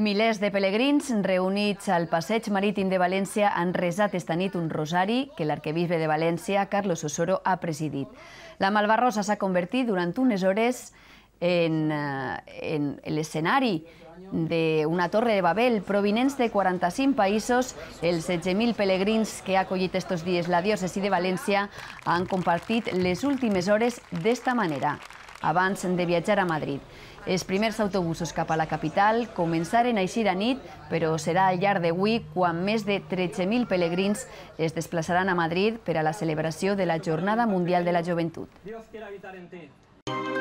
Milers de pelegrins reunits al Passeig Marítim de València han resat esta nit un rosari que l'arquebisbe de València, Carlos Osoro, ha presidit. La Malvarrosa s'ha convertit durant unes hores en, eh, en l'escenari d'una torre de Babel provinents de 45 països, els 16.000 pelegrins que ha acollit estos dies la diòcesi de València han compartit les últimes hores d'esta manera abans de viatjar a Madrid. Els primers autobusos cap a la capital començaren a eixir a nit, però serà al llarg d'avui quan més de 13.000 pelegrins es desplaçaran a Madrid per a la celebració de la Jornada Mundial de la Joventut. Dios quiera habitar en ti.